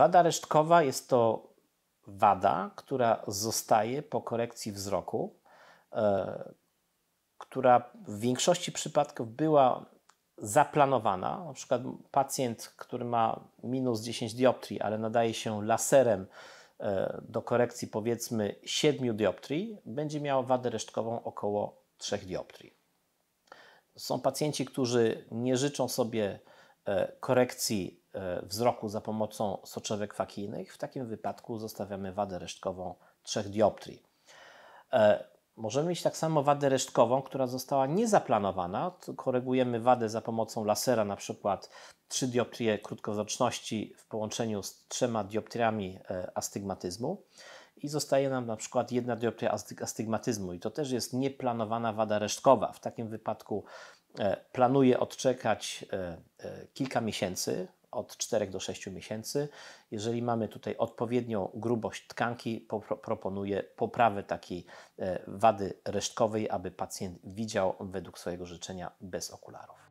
Wada resztkowa jest to wada, która zostaje po korekcji wzroku, e, która w większości przypadków była zaplanowana. Na przykład pacjent, który ma minus 10 dioptrii, ale nadaje się laserem e, do korekcji powiedzmy 7 dioptrii, będzie miał wadę resztkową około 3 dioptrii. Są pacjenci, którzy nie życzą sobie E, korekcji e, wzroku za pomocą soczewek fakijnych, w takim wypadku zostawiamy wadę resztkową 3 dioptrii. E, możemy mieć tak samo wadę resztkową, która została niezaplanowana. Korygujemy wadę za pomocą lasera, na przykład 3 dioptrie krótkowzroczności w połączeniu z trzema dioptriami astygmatyzmu i zostaje nam na przykład jedna dioptria astygmatyzmu i to też jest nieplanowana wada resztkowa. W takim wypadku E, planuję odczekać e, e, kilka miesięcy, od 4 do 6 miesięcy. Jeżeli mamy tutaj odpowiednią grubość tkanki, proponuję poprawę takiej wady resztkowej, aby pacjent widział według swojego życzenia bez okularów.